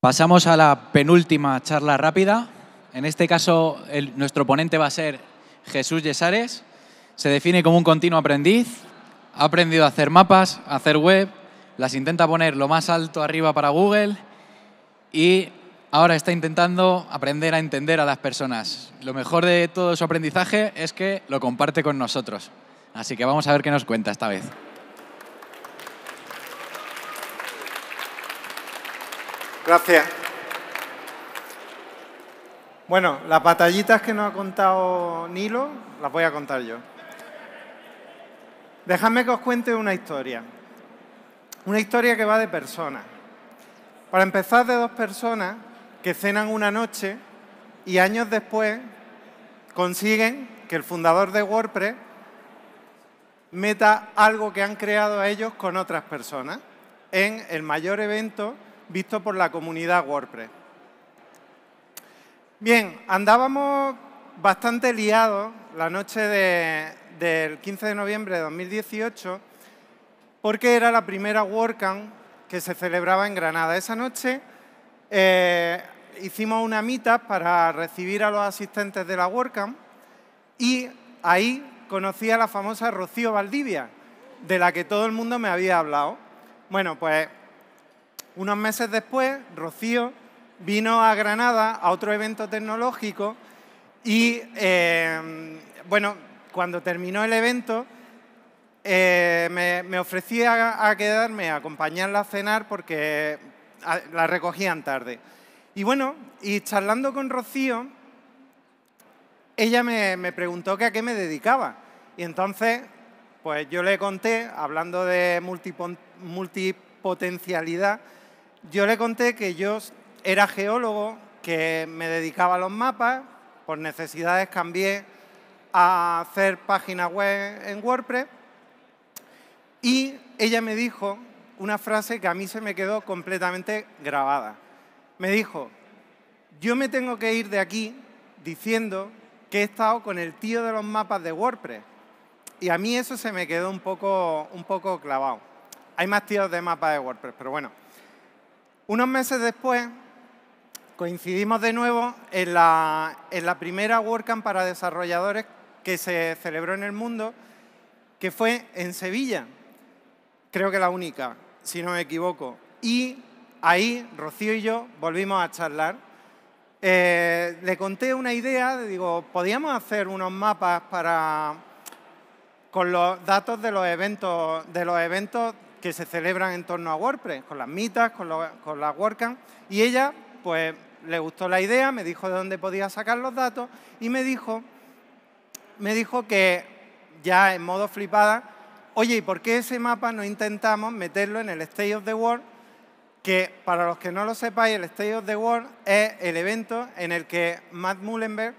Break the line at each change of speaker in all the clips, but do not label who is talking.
Pasamos a la penúltima charla rápida. En este caso, nuestro ponente va a ser Jesús Yesares. Se define como un continuo aprendiz. Ha aprendido a hacer mapas, a hacer web, las intenta poner lo más alto arriba para Google y ahora está intentando aprender a entender a las personas. Lo mejor de todo su aprendizaje es que lo comparte con nosotros. Así que vamos a ver qué nos cuenta esta vez. Gracias. Bueno, las batallitas que nos ha contado Nilo, las voy a contar yo. Dejadme que os cuente una historia. Una historia que va de personas. Para empezar, de dos personas que cenan una noche y años después consiguen que el fundador de WordPress meta algo que han creado ellos con otras personas en el mayor evento visto por la comunidad WordPress. Bien, andábamos bastante liados la noche del 15 de noviembre de 2018 porque era la primera WordCamp que se celebraba en Granada. Esa noche eh, hicimos una mitad para recibir a los asistentes de la WordCamp y ahí conocí a la famosa Rocío Valdivia, de la que todo el mundo me había hablado. Bueno, pues unos meses después, Rocío vino a Granada a otro evento tecnológico y, eh, bueno, cuando terminó el evento, eh, me, ofrecía ofrecí a, quedarme, a acompañarla a cenar porque la recogían tarde. Y bueno, y charlando con Rocío, ella me, preguntó a qué me dedicaba. Y entonces, pues yo le conté, hablando de multipotencialidad, yo le conté que yo era geólogo, que me dedicaba a los mapas, por necesidades cambié a hacer páginas web en WordPress y ella me dijo una frase que a mí se me quedó completamente grabada. Me dijo, yo me tengo que ir de aquí diciendo que he estado con el tío de los mapas de WordPress. Y a mí eso se me quedó un poco, un poco clavado. Hay más tíos de mapas de WordPress, pero bueno. Unos meses después, coincidimos de nuevo en la, en la primera WordCamp para desarrolladores que se celebró en el mundo, que fue en Sevilla. Creo que la única, si no me equivoco. Y ahí, Rocío y yo volvimos a charlar. Eh, le conté una idea, digo, podíamos hacer unos mapas para con los datos de los eventos, de los eventos que se celebran en torno a WordPress, con las mitas, con, con las WordCamp, y ella, pues, le gustó la idea, me dijo de dónde podía sacar los datos y me dijo, me dijo que ya en modo flipada, oye, ¿y por qué ese mapa no intentamos meterlo en el State of the World? Que para los que no lo sepáis, el State of the World es el evento en el que Matt Mullenberg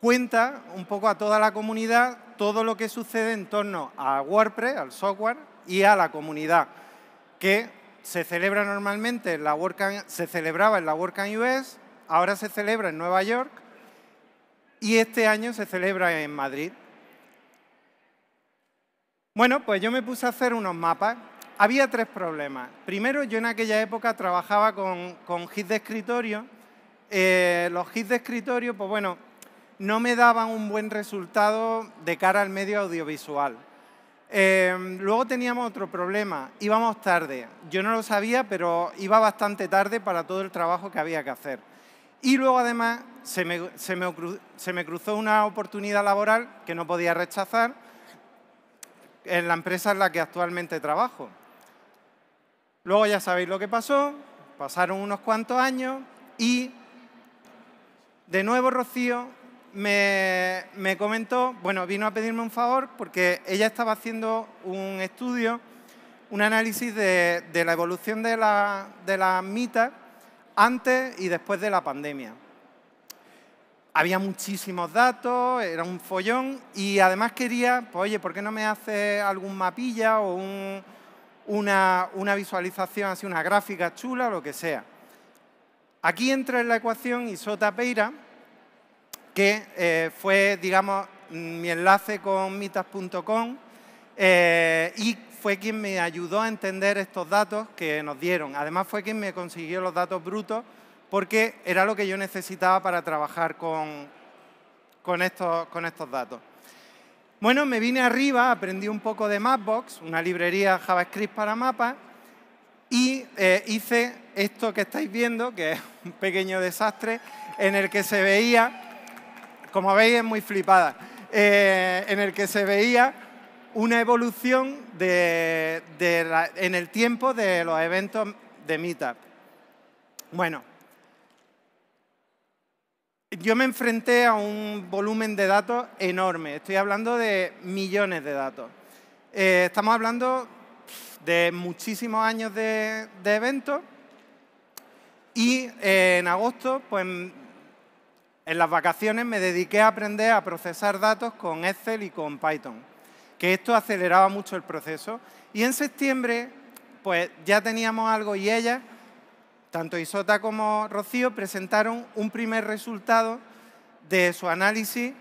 cuenta un poco a toda la comunidad todo lo que sucede en torno a WordPress, al software, y a la comunidad, que se celebra normalmente en la se celebraba en la and US, ahora se celebra en Nueva York y este año se celebra en Madrid. Bueno, pues yo me puse a hacer unos mapas. Había tres problemas. Primero, yo en aquella época trabajaba con, con hits de escritorio. Eh, los hits de escritorio, pues bueno, no me daban un buen resultado de cara al medio audiovisual. Em, luego teníamos otro problema, íbamos tarde. Yo no lo sabía, pero iba bastante tarde para todo el trabajo que había que hacer. Y luego además se me, se me cruzó una oportunidad laboral que no podía rechazar en la empresa en la que actualmente trabajo. Luego ya sabéis lo que pasó, pasaron unos cuantos años y de nuevo Rocío me, comentó, bueno, vino a pedirme un favor porque ella estaba haciendo un estudio, un análisis de, la evolución de, la, de las mitas antes y después de la pandemia. Había muchísimos datos, era un follón y además quería, pues oye, ¿por qué no me hace algún mapilla o un, una, visualización, así una gráfica chula, lo que sea? Aquí entra en la ecuación Isota Peira, que eh, fue, digamos, mi enlace con mitas.com eh, y fue quien me ayudó a entender estos datos que nos dieron. Además fue quien me consiguió los datos brutos porque era lo que yo necesitaba para trabajar con, con, estos, con estos datos. Bueno, me vine arriba, aprendí un poco de Mapbox, una librería JavaScript para mapas, y eh, hice esto que estáis viendo, que es un pequeño desastre, en el que se veía como veis es muy flipada, eh, en el que se veía una evolución en el tiempo de los eventos de Meetup. Bueno, yo me enfrenté a un volumen de datos enorme, estoy hablando de millones de datos. Eh, estamos hablando de muchísimos años de, eventos y eh, en agosto pues, en las vacaciones me dediqué a aprender a procesar datos con Excel y con Python, que esto aceleraba mucho el proceso. Y en septiembre, pues ya teníamos algo y ella, tanto Isota como Rocío, presentaron un primer resultado de su análisis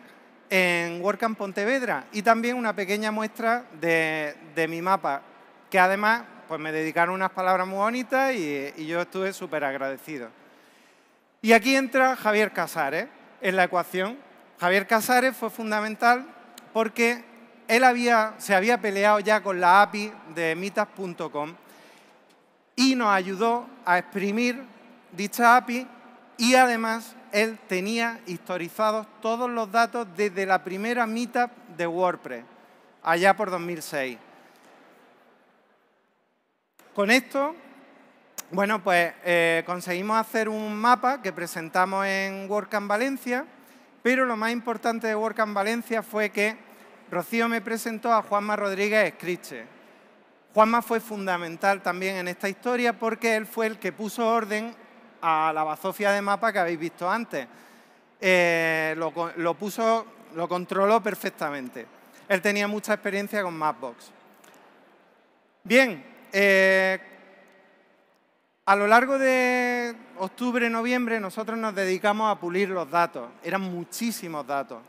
en WordCamp Pontevedra y también una pequeña muestra de, mi mapa, que además pues me dedicaron unas palabras muy bonitas y yo estuve súper agradecido. Y aquí entra Javier Casares en la ecuación. Javier Casares fue fundamental porque él había, se había peleado ya con la API de mitas.com y nos ayudó a exprimir dicha API y además él tenía historizados todos los datos desde la primera meetup de WordPress, allá por 2006. Con esto bueno, pues eh, conseguimos hacer un mapa que presentamos en WordCamp Valencia, pero lo más importante de WordCamp Valencia fue que Rocío me presentó a Juanma Rodríguez Escriche. Juanma fue fundamental también en esta historia porque él fue el que puso orden a la bazofia de mapa que habéis visto antes. Eh, lo, puso, lo controló perfectamente. Él tenía mucha experiencia con Mapbox. Bien, eh, a lo largo de octubre, noviembre, nosotros nos dedicamos a pulir los datos. Eran muchísimos datos.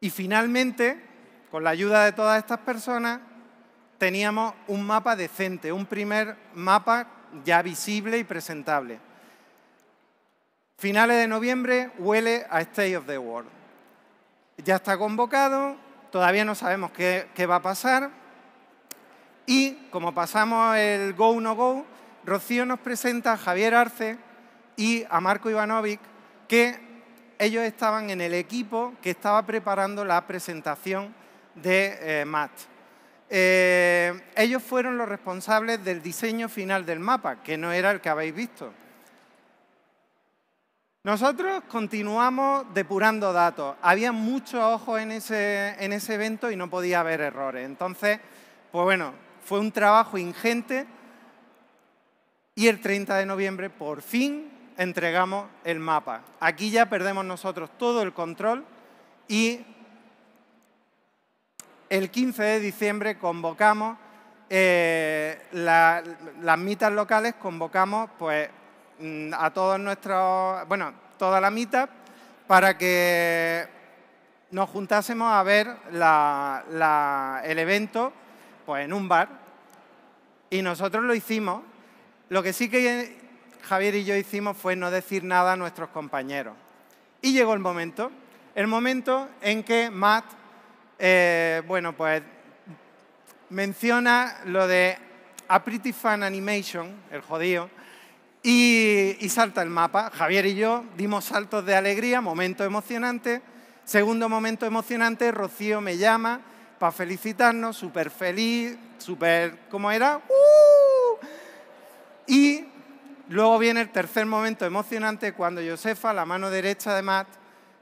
Y finalmente, con la ayuda de todas estas personas, teníamos un mapa decente, un primer mapa ya visible y presentable. Finales de noviembre huele a State of the World. Ya está convocado, todavía no sabemos qué, qué va a pasar. Y como pasamos el go no go, Rocío nos presenta a Javier Arce y a Marco Ivanovic, que ellos estaban en el equipo que estaba preparando la presentación de eh, MAT. Eh, ellos fueron los responsables del diseño final del mapa, que no era el que habéis visto. Nosotros continuamos depurando datos. Había muchos ojos en ese, en ese evento y no podía haber errores. Entonces, pues bueno, fue un trabajo ingente y el 30 de noviembre por fin entregamos el mapa. Aquí ya perdemos nosotros todo el control y el 15 de diciembre convocamos eh, las mitas locales, convocamos pues, mm, a todos nuestros, bueno, toda la mitad para que nos juntásemos a ver el evento pues, en un bar. Y nosotros lo hicimos lo que sí que Javier y yo hicimos fue no decir nada a nuestros compañeros. Y llegó el momento, el momento en que Matt, eh, bueno, pues menciona lo de A Pretty Fun Animation, el jodío, y, y, salta el mapa. Javier y yo dimos saltos de alegría, momento emocionante. Segundo momento emocionante, Rocío me llama para felicitarnos, súper feliz, súper, ¿cómo era? ¡Uh! Y luego viene el tercer momento emocionante cuando Josefa, la mano derecha de Matt,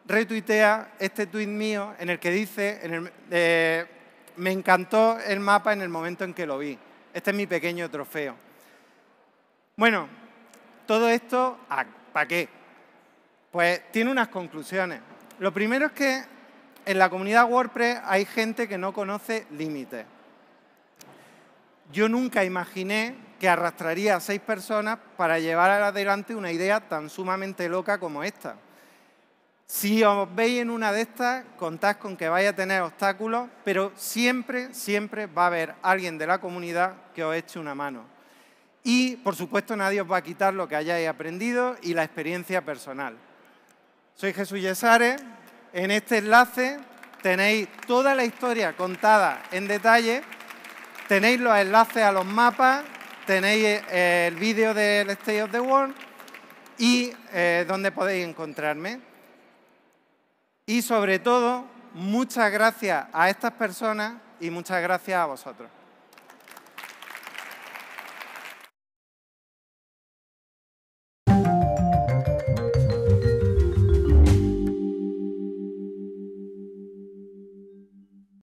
retuitea este tuit mío en el que dice, eh, me encantó el mapa en el momento en que lo vi. Este es mi pequeño trofeo. Bueno, todo esto, ¿para qué? Pues tiene unas conclusiones. Lo primero es que en la comunidad WordPress hay gente que no conoce límites. Yo nunca imaginé que arrastraría a seis personas para llevar adelante una idea tan sumamente loca como esta. Si os veis en una de estas, contad con que vaya a tener obstáculos, pero siempre, siempre va a haber alguien de la comunidad que os eche una mano. Y, por supuesto, nadie os va a quitar lo que hayáis aprendido y la experiencia personal. Soy Jesús Yesares. En este enlace tenéis toda la historia contada en detalle, tenéis los enlaces a los mapas tenéis eh, el vídeo del State of the World y eh, donde podéis encontrarme. Y sobre todo, muchas gracias a estas personas y muchas gracias a vosotros.